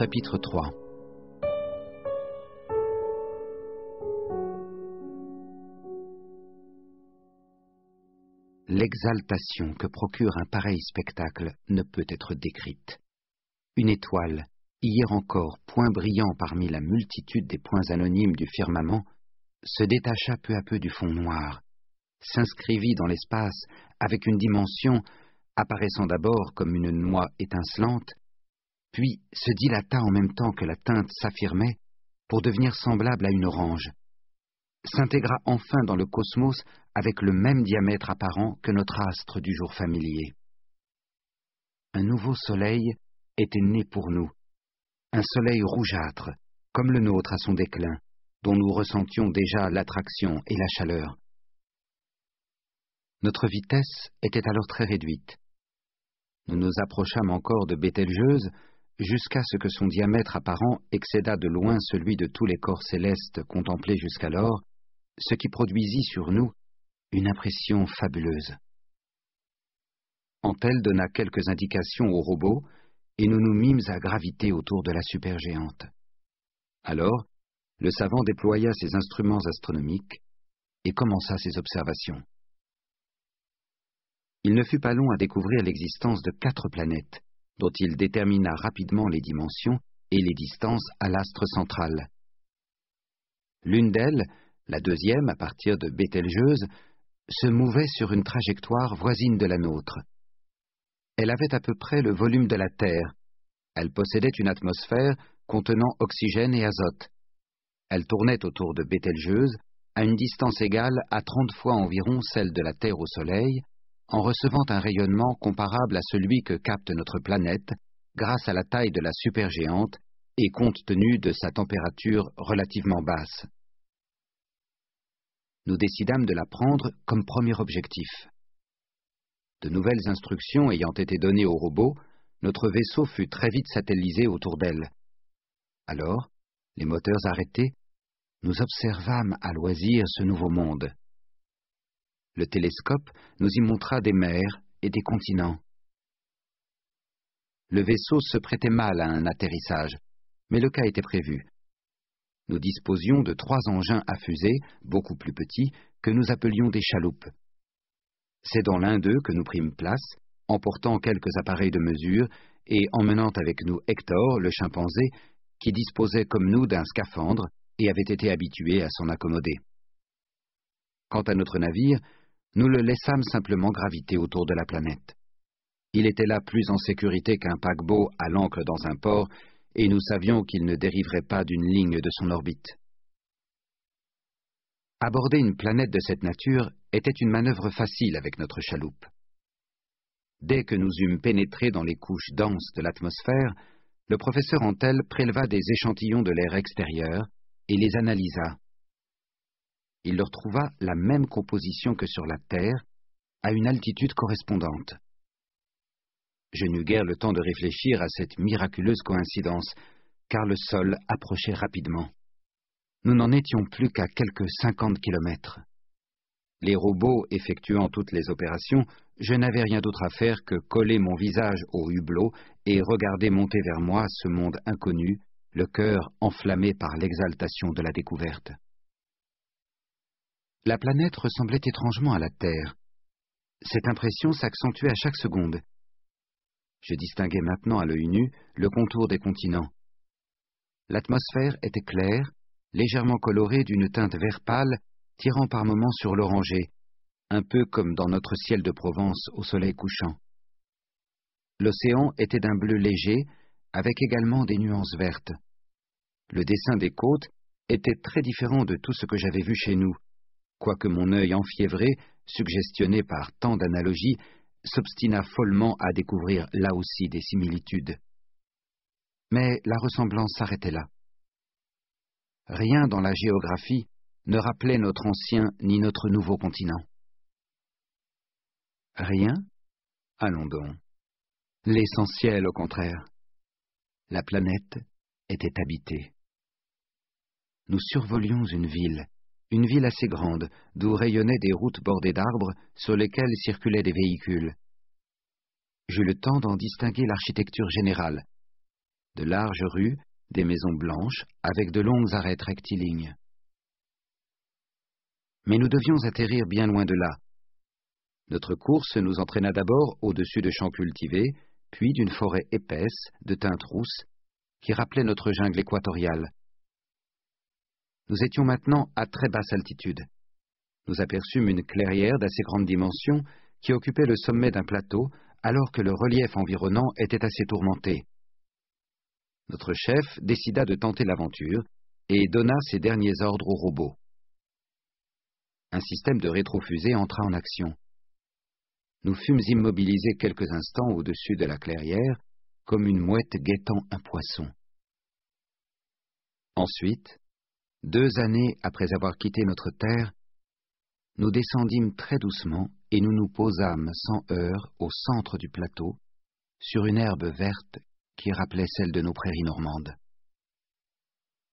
chapitre 3 L'exaltation que procure un pareil spectacle ne peut être décrite. Une étoile, hier encore point brillant parmi la multitude des points anonymes du firmament, se détacha peu à peu du fond noir, s'inscrivit dans l'espace avec une dimension apparaissant d'abord comme une noix étincelante, puis se dilata en même temps que la teinte s'affirmait pour devenir semblable à une orange, s'intégra enfin dans le cosmos avec le même diamètre apparent que notre astre du jour familier. Un nouveau soleil était né pour nous, un soleil rougeâtre, comme le nôtre à son déclin, dont nous ressentions déjà l'attraction et la chaleur. Notre vitesse était alors très réduite. Nous nous approchâmes encore de Bételgeuse, jusqu'à ce que son diamètre apparent excédât de loin celui de tous les corps célestes contemplés jusqu'alors, ce qui produisit sur nous une impression fabuleuse. Antel donna quelques indications au robot, et nous nous mîmes à graviter autour de la supergéante. Alors, le savant déploya ses instruments astronomiques et commença ses observations. Il ne fut pas long à découvrir l'existence de quatre planètes, dont il détermina rapidement les dimensions et les distances à l'astre central. L'une d'elles, la deuxième à partir de Bételgeuse, se mouvait sur une trajectoire voisine de la nôtre. Elle avait à peu près le volume de la Terre. Elle possédait une atmosphère contenant oxygène et azote. Elle tournait autour de Bételgeuse à une distance égale à trente fois environ celle de la Terre au Soleil, en recevant un rayonnement comparable à celui que capte notre planète grâce à la taille de la supergéante et compte tenu de sa température relativement basse. Nous décidâmes de la prendre comme premier objectif. De nouvelles instructions ayant été données au robot, notre vaisseau fut très vite satellisé autour d'elle. Alors, les moteurs arrêtés, nous observâmes à loisir ce nouveau monde. Le télescope nous y montra des mers et des continents. Le vaisseau se prêtait mal à un atterrissage, mais le cas était prévu. Nous disposions de trois engins à fusée, beaucoup plus petits, que nous appelions des chaloupes. C'est dans l'un d'eux que nous prîmes place, emportant quelques appareils de mesure et emmenant avec nous Hector, le chimpanzé, qui disposait comme nous d'un scaphandre et avait été habitué à s'en accommoder. Quant à notre navire, nous le laissâmes simplement graviter autour de la planète. Il était là plus en sécurité qu'un paquebot à l'ancre dans un port, et nous savions qu'il ne dériverait pas d'une ligne de son orbite. Aborder une planète de cette nature était une manœuvre facile avec notre chaloupe. Dès que nous eûmes pénétré dans les couches denses de l'atmosphère, le professeur Antel préleva des échantillons de l'air extérieur et les analysa il leur trouva la même composition que sur la terre, à une altitude correspondante. Je n'eus guère le temps de réfléchir à cette miraculeuse coïncidence, car le sol approchait rapidement. Nous n'en étions plus qu'à quelques cinquante kilomètres. Les robots effectuant toutes les opérations, je n'avais rien d'autre à faire que coller mon visage au hublot et regarder monter vers moi ce monde inconnu, le cœur enflammé par l'exaltation de la découverte. La planète ressemblait étrangement à la Terre. Cette impression s'accentuait à chaque seconde. Je distinguais maintenant à l'œil nu le contour des continents. L'atmosphère était claire, légèrement colorée d'une teinte vert pâle, tirant par moments sur l'oranger, un peu comme dans notre ciel de Provence au soleil couchant. L'océan était d'un bleu léger, avec également des nuances vertes. Le dessin des côtes était très différent de tout ce que j'avais vu chez nous, quoique mon œil enfiévré, suggestionné par tant d'analogies, s'obstina follement à découvrir là aussi des similitudes. Mais la ressemblance s'arrêtait là. Rien dans la géographie ne rappelait notre ancien ni notre nouveau continent. Rien Allons donc. L'essentiel au contraire. La planète était habitée. Nous survolions une ville, une ville assez grande, d'où rayonnaient des routes bordées d'arbres sur lesquelles circulaient des véhicules. J'eus le temps d'en distinguer l'architecture générale. De larges rues, des maisons blanches, avec de longues arêtes rectilignes. Mais nous devions atterrir bien loin de là. Notre course nous entraîna d'abord au-dessus de champs cultivés, puis d'une forêt épaisse, de teintes rousses, qui rappelait notre jungle équatoriale. Nous étions maintenant à très basse altitude. Nous aperçûmes une clairière d'assez grande dimension qui occupait le sommet d'un plateau alors que le relief environnant était assez tourmenté. Notre chef décida de tenter l'aventure et donna ses derniers ordres au robot. Un système de rétrofusée entra en action. Nous fûmes immobilisés quelques instants au-dessus de la clairière, comme une mouette guettant un poisson. Ensuite, deux années après avoir quitté notre terre, nous descendîmes très doucement et nous nous posâmes sans heurts au centre du plateau, sur une herbe verte qui rappelait celle de nos prairies normandes.